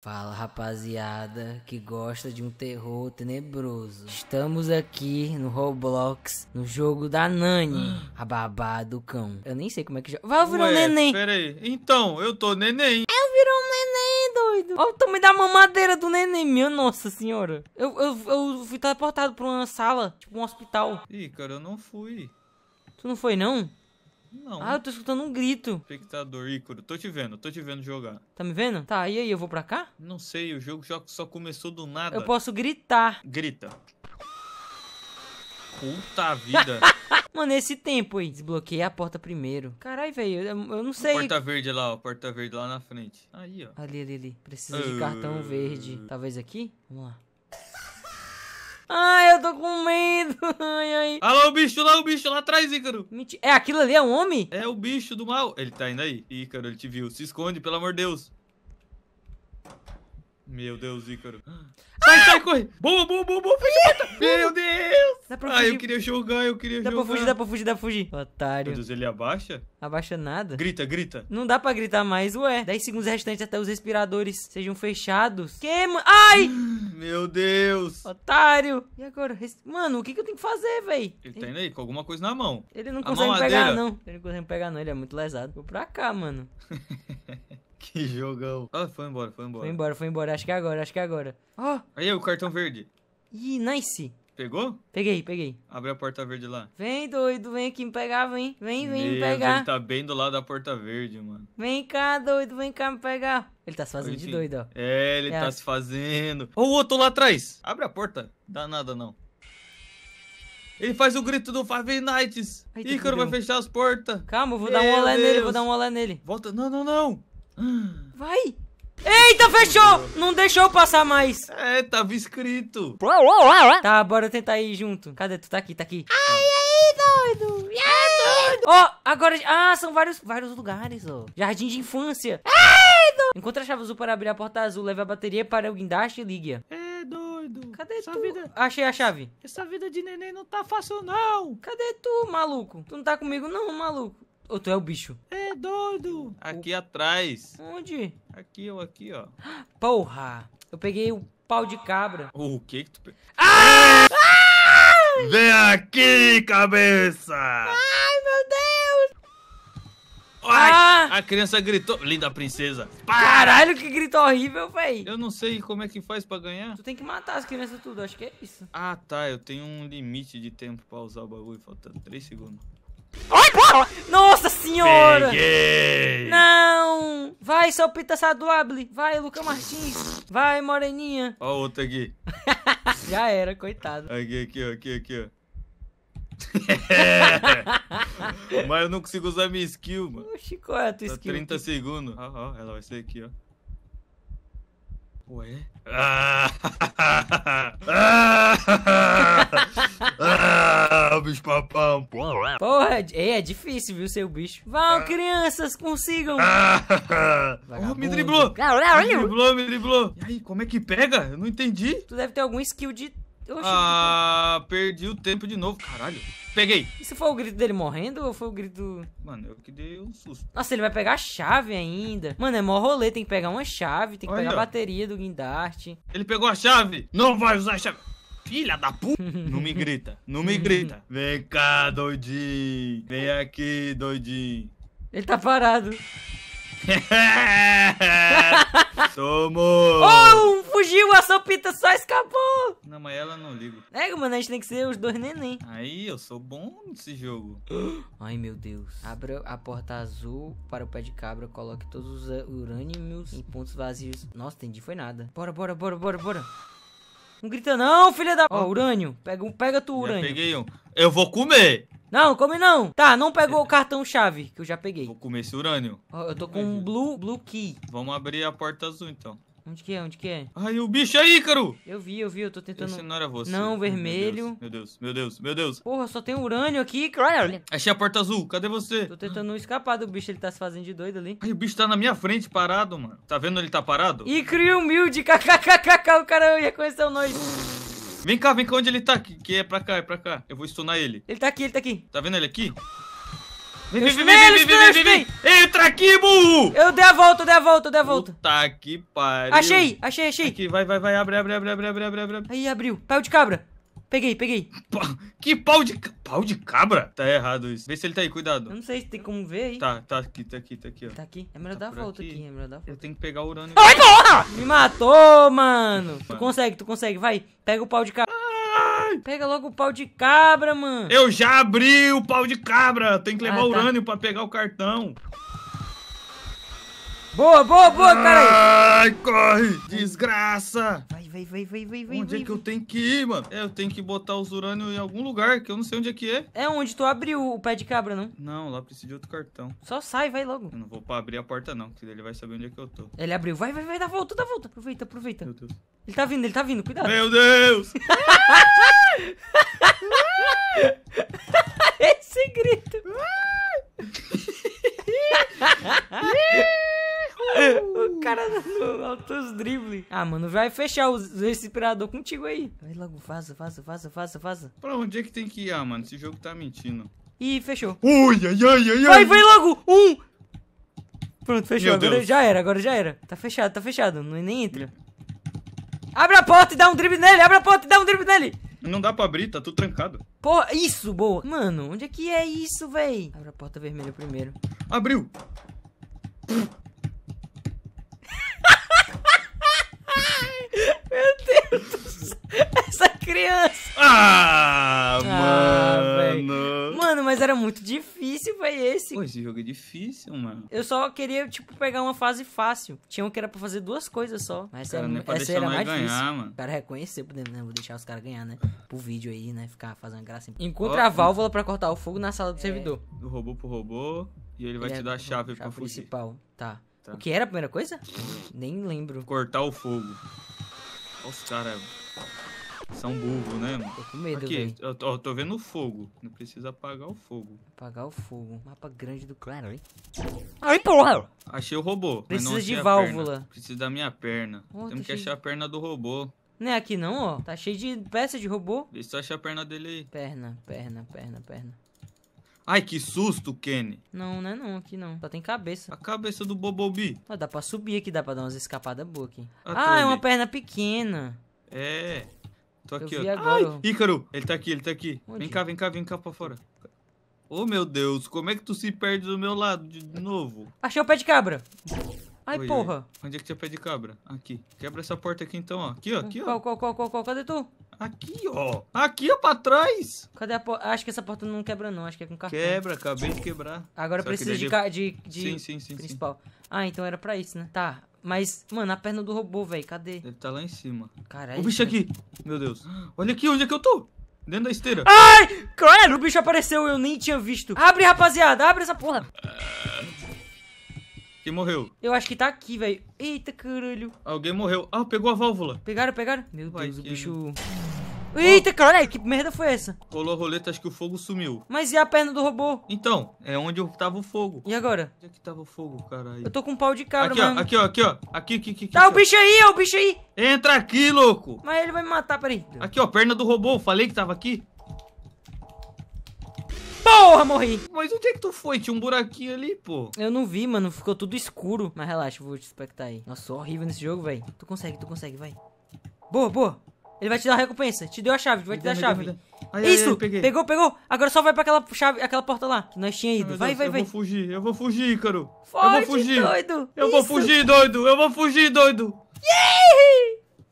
Fala rapaziada que gosta de um terror tenebroso. Estamos aqui no Roblox, no jogo da Nani, ah. a babá do cão. Eu nem sei como é que joga. Vai virar um neném. Peraí, então, eu tô neném. Eu é, virou um neném, doido. Olha o tamanho da mamadeira do neném, meu nossa senhora. Eu, eu, eu fui teleportado pra uma sala, tipo um hospital. Ih, cara, eu não fui. Tu não foi não? Não. Ah, eu tô escutando um grito. Espectador, Ícaro, tô te vendo, tô te vendo jogar. Tá me vendo? Tá, e aí, eu vou pra cá? Não sei, o jogo só começou do nada. Eu posso gritar. Grita. Puta vida. Mano, esse tempo aí. Desbloqueei a porta primeiro. Caralho, velho, eu, eu, não sei. Porta verde lá, ó. Porta verde lá na frente. Aí, ó. Ali, ali, ali. Precisa uh... de cartão verde. Talvez aqui? Vamos lá. Ai, eu tô com medo. Ai, ai. Olha lá o bicho lá, o bicho lá atrás, Ícaro. É aquilo ali, é um homem? É o bicho do mal. Ele tá indo aí. Ícaro, ele te viu. Se esconde, pelo amor de Deus. Meu Deus, Ícaro. Sai, ah! sai, corre. Boa, boa, boa, boa. Fecha a Meu Deus. Dá pra ah, fugir. Ai, eu queria jogar, eu queria dá jogar. Dá pra fugir, dá pra fugir, dá pra fugir. Otário. Meu Deus, ele abaixa? Abaixa nada. Grita, grita. Não dá pra gritar mais, ué. 10 segundos restantes até os respiradores sejam fechados. Que, mano? Ai! Meu Deus. Otário. E agora? Mano, o que, que eu tenho que fazer, véi? Ele, ele tá indo aí com alguma coisa na mão. Ele não a consegue pegar, não. Ele não consegue pegar, não. Ele é muito lesado. Vou pra cá, mano. Que jogão. Ah, foi embora, foi embora. Foi embora, foi embora. Acho que é agora, acho que é agora. Ó! Oh. Ah! Aí, o cartão verde. Ih, nice. Pegou? Peguei, peguei. Abre a porta verde lá. Vem, doido, vem aqui me pegar, vem. Vem, vem Meu, me pegar. Ele tá bem do lado da porta verde, mano. Vem cá, doido, vem cá me pegar. Ele tá se fazendo Enfim. de doido, ó. É, ele é. tá se fazendo. Ó, oh, o outro lá atrás. Abre a porta. Dá nada, não. Ele faz o grito do Five Nights. Ai, Ícaro vai fechar as portas. Calma, eu vou Meu dar um olé Deus. nele, vou dar um olé nele. Volta. Não, não, não. Vai! Eita, fechou! Não deixou passar mais. É, tava escrito. Tá, bora tentar ir junto. Cadê? Tu tá aqui, tá aqui. Ai, aí, doido! É doido! Ó, oh, agora... Ah, são vários, vários lugares, ó. Oh. Jardim de infância. É doido! Encontra a chave azul para abrir a porta azul. Leve a bateria para o guindaste e ligue É doido. Cadê Essa tu? Vida... Achei a chave. Essa vida de neném não tá fácil, não. Cadê tu, maluco? Tu não tá comigo, não, maluco. Ou tu é o bicho? É doido. Aqui o... atrás. Onde? Aqui, ou aqui, ó. Porra. Eu peguei o pau de cabra. O que que tu pegou? Ah! ah! Vem aqui, cabeça. Ai, meu Deus. Ai, ah! A criança gritou. Linda princesa. Para! Caralho, que grito horrível, véi. Eu não sei como é que faz pra ganhar. Tu tem que matar as crianças tudo, acho que é isso. Ah, tá. Eu tenho um limite de tempo pra usar o bagulho. Faltando 3 segundos. Nossa senhora! Peguei. Não! Vai, seu Pita Saduable! Vai, Luca Martins! Vai, Moreninha! Ó, outro aqui. Já era, coitado. Aqui, aqui, ó, aqui, aqui, ó. Mas eu não consigo usar minha skill, mano. Oxi, qual é a tua Só tá skill? 30 aqui? segundos. Ó, ó, ela vai ser aqui, ó. Ué? ah, o bicho papão. É. Porra, é, é difícil, viu, ser o bicho. Vão, ah. crianças, consigam. oh, me driblou. Me driblou, me driblou. E aí, como é que pega? Eu não entendi. Tu deve ter algum skill de ah, que... perdi o tempo de novo, caralho. Peguei. Isso foi o grito dele morrendo ou foi o grito. Mano, eu que dei um susto. Nossa, ele vai pegar a chave ainda. Mano, é mó rolê, tem que pegar uma chave, tem que Olha. pegar a bateria do guindarte. Ele pegou a chave! Não vai usar a chave! Filha da puta! não me grita, não me grita. Vem cá, doidinho. Vem aqui, doidinho. Ele tá parado. Tomo! Oh, fugiu, a sopita só escapou! Não, mas ela não ligo. É, né, mano, a gente tem que ser os dois neném. Aí, eu sou bom nesse jogo. Ai, meu Deus. Abra a porta azul para o pé de cabra, coloque todos os urânimos em pontos vazios. Nossa, entendi, foi nada. Bora, bora, bora, bora, bora. Não grita não, filha da... Ó, oh, urânio. Pega, pega tu, urânio. Já peguei um. Eu vou comer. Não, come não. Tá, não pegou o cartão-chave, que eu já peguei. Vou comer esse urânio. Ó, eu tô com um blue, blue key. Vamos abrir a porta azul, então. Onde que é? Onde que é? Ai, o bicho aí, é Ícaro! Eu vi, eu vi, eu tô tentando... Esse não era você. Não, vermelho. Meu Deus, meu Deus, meu Deus. Meu Deus. Porra, só tem urânio aqui, cara. Achei a porta azul, cadê você? Tô tentando escapar do bicho, ele tá se fazendo de doido ali. Ai, o bicho tá na minha frente, parado, mano. Tá vendo ele tá parado? Ícaro humilde, kkkk, o cara reconheceu nós. Vem cá, vem cá onde ele tá, que, que é pra cá, é pra cá. Eu vou stunar ele. Ele tá aqui, ele tá aqui. Tá vendo ele aqui? Vem, vem, vem, vem, vem, vem, vem, Entra aqui, burro! Eu dei a volta, eu dei a volta, eu dei a volta. Tá que pariu. Achei, achei, achei. Aqui, vai, vai, vai, abre, abre, abre, abre, abre, abre, abre. Aí, abriu. Pau de cabra. Peguei, peguei. Que pau de... Pau de cabra? Tá errado isso. Vê se ele tá aí, cuidado. Eu não sei se tem como ver aí. Tá, tá aqui, tá aqui, tá aqui, ó. Tá aqui? É melhor tá dar a volta aqui. aqui, é melhor dar a volta. Eu tenho que pegar o urânio. Ai, porra! Me matou, mano. mano. Tu consegue, tu consegue, vai. Pega o pau de cabra. Ai. Pega logo o pau de cabra, mano. Eu já abri o pau de cabra. Tem que levar ah, tá. urânio pra pegar o cartão. Boa, boa, boa, cara. Ai, corre, desgraça vai, vai, vai, vai, vai. Onde vai, é que vai. eu tenho que ir, mano? É, eu tenho que botar os urânio em algum lugar, que eu não sei onde é que é. É onde tu abriu o pé de cabra, não? Não, lá precisa de outro cartão. Só sai, vai logo. Eu não vou pra abrir a porta, não, que ele vai saber onde é que eu tô. Ele abriu. Vai, vai, vai, dá volta, dá volta. Aproveita, aproveita. Meu Deus. Ele tá vindo, ele tá vindo, cuidado. Meu Deus! Esse grito. cara dando altos dribles. Ah, mano, vai fechar o respirador contigo aí. Vai logo, vaza, vaza, vaza, vaza, vaza. Pra onde é que tem que ir, ah, mano? Esse jogo tá mentindo. Ih, fechou. Ui, ai, ai, ai, Vai, vai logo! Um! Pronto, fechou. Meu agora Deus. já era, agora já era. Tá fechado, tá fechado. Não, nem entra. Abre a porta e dá um drible nele! Abre a porta e dá um drible nele! Não dá pra abrir, tá tudo trancado. Pô, isso, boa. Mano, onde é que é isso, véi? Abre a porta vermelha primeiro. Abriu! esse jogo é difícil, mano. Eu só queria, tipo, pegar uma fase fácil. Tinha um que era pra fazer duas coisas só. Mas cara, era, essa era mais ganhar, difícil. Mano. O cara reconheceu, né? vou deixar os caras ganhar, né? Pro vídeo aí, né? Ficar fazendo graça. Encontra oh, a válvula pra cortar o fogo na sala do é... servidor. Do robô pro robô. E ele vai ele te é dar a chave, chave pra fugir. principal, tá. tá. O que era a primeira coisa? Nem lembro. Cortar o fogo. Olha os caras... São burro, né, mano? Tô com medo, Aqui, eu tô, tô, vendo o fogo. Não precisa apagar o fogo. Apagar o fogo. Mapa grande do claro, hein? Ai, porra! Achei o robô. Precisa de válvula. Precisa da minha perna. Oh, Temos que achar a perna do robô. Não é aqui não, ó. Tá cheio de peça de robô. Vê se tu acha a perna dele aí. Perna, perna, perna, perna. Ai, que susto, Kenny. Não, não é não, aqui não. Só tem cabeça. A cabeça do Bobobi. Ah, dá pra subir aqui, dá pra dar umas escapadas boas aqui. ah é uma perna pequena. É. Tô aqui, eu ó. Agora, Ai, Ícaro! Ele tá aqui, ele tá aqui. Onde? Vem cá, vem cá, vem cá pra fora. Ô, oh, meu Deus, como é que tu se perde do meu lado de novo? Achei o pé de cabra. Ai, Oi, porra. Onde é que tinha pé de cabra? Aqui. Quebra essa porta aqui então, ó. Aqui, ó. Aqui, ó. Qual, qual, qual, qual, qual? Cadê tu? Aqui, ó. Aqui, ó, pra trás. Cadê a porta? Acho que essa porta não quebra, não. Acho que é com cartão. Quebra, acabei de quebrar. Agora Só precisa que de, de... de, de... Sim, sim, sim, principal. Sim. Ah, então era pra isso, né? Tá. Mas, mano, a perna do robô, velho, cadê? Ele tá lá em cima. Caralho. O bicho aqui. Meu Deus. Olha aqui, onde é que eu tô? Dentro da esteira. Ai! Claro, o bicho apareceu, eu nem tinha visto. Abre, rapaziada, abre essa porra. Quem morreu? Eu acho que tá aqui, velho. Eita, caralho. Alguém morreu. Ah, pegou a válvula. Pegaram, pegaram. Meu Vai Deus, o bicho... Eita, caralho, que merda foi essa? Colou a roleta, acho que o fogo sumiu. Mas e a perna do robô? Então, é onde tava o fogo. E agora? Onde é que tava o fogo, caralho? Eu tô com um pau de cabra, aqui, mano. aqui, ó, aqui, ó. Aqui, aqui, aqui. Tá, aqui, o bicho aí, ó, é o bicho aí. Entra aqui, louco. Mas ele vai me matar, peraí. Aqui, ó, perna do robô. Falei que tava aqui. Porra, morri! Mas onde é que tu foi? Tinha um buraquinho ali, pô. Eu não vi, mano. Ficou tudo escuro. Mas relaxa, eu vou te expectar aí. Nossa, horrível nesse jogo, velho. Tu consegue, tu consegue, vai. Boa, boa. Ele vai te dar a recompensa. Te deu a chave, vai te dar a chave. ai, Isso! Ai, pegou, pegou! Agora só vai pra aquela chave, aquela porta lá que nós tínhamos ido. vai, Deus, vai, eu vai. Eu vou fugir, eu vou fugir, Ícaro. eu vou fugir. doido! Eu Isso. vou fugir, doido! Eu vou fugir, doido!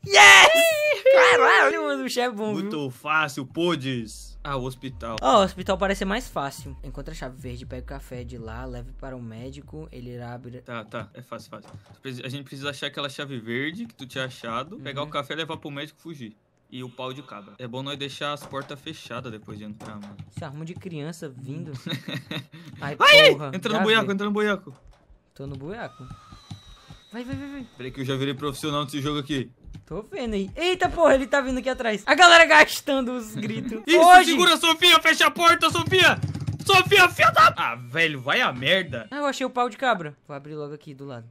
Yeah! Yes! Caralho, mano, o chefe é bom. Muito viu? fácil, podes. Ah, o hospital. Ah, oh, o hospital parece ser mais fácil. Encontra a chave verde, pega o café de lá, leve para o médico, ele irá abrir. Tá, tá, é fácil, fácil. A gente precisa achar aquela chave verde que tu tinha achado, uhum. pegar o uhum. café, levar pro médico e fugir. E o pau de cabra. É bom nós deixar as portas fechadas depois de entrar, mano. Esse arrumo de criança vindo. Ai, ai, porra. Ai, entra no buiaco, entra no buiaco. Tô no buiaco. Vai, vai, vai, vai. Peraí que eu já virei profissional nesse jogo aqui. Tô vendo aí. Eita porra, ele tá vindo aqui atrás. A galera gastando os gritos. Isso, Hoje... segura Sofia, fecha a porta, Sofia! Sofia, filha da... Ah, velho, vai a merda. Ah, eu achei o pau de cabra. Vou abrir logo aqui do lado.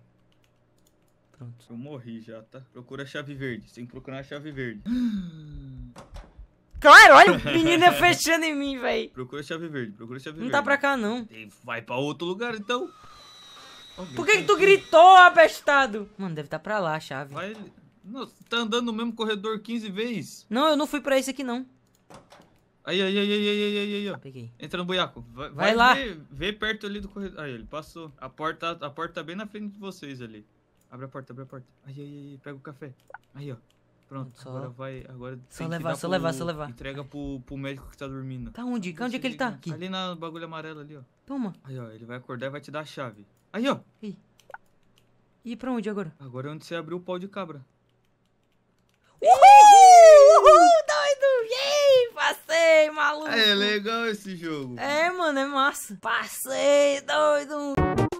Pronto. Eu morri já, tá? Procura a chave verde. tem que procurar a chave verde. Claro, olha o menino fechando em mim, velho. Procura a chave verde, procura a chave não tá verde. Não tá pra cá, não. Vai pra outro lugar, então. Por que, que tu gritou, apestado? Mano, deve tá pra lá a chave. Vai... Não, tá andando no mesmo corredor 15 vezes. Não, eu não fui pra esse aqui, não. Aí, aí, aí, aí, aí, aí, aí, ó. Peguei. Entra no buiaco. Vai, vai lá. Vê, vê, perto ali do corredor. Aí, ele passou. A porta, a porta tá bem na frente de vocês ali. Abre a porta, abre a porta. Aí, aí, aí, pega o café. Aí, ó. Pronto, só... agora vai. Agora só levar, só pro, levar, só levar. Entrega pro, pro médico que tá dormindo. Tá onde? Onde, onde é que ele tá? Aqui. Ali na bagulho amarelo ali, ó. Toma. Aí, ó, ele vai acordar e vai te dar a chave. Aí, ó. E, e pra onde agora? Agora é onde você abriu o pau de cabra. maluco. É legal esse jogo. É, mano, é massa. Passei, doido.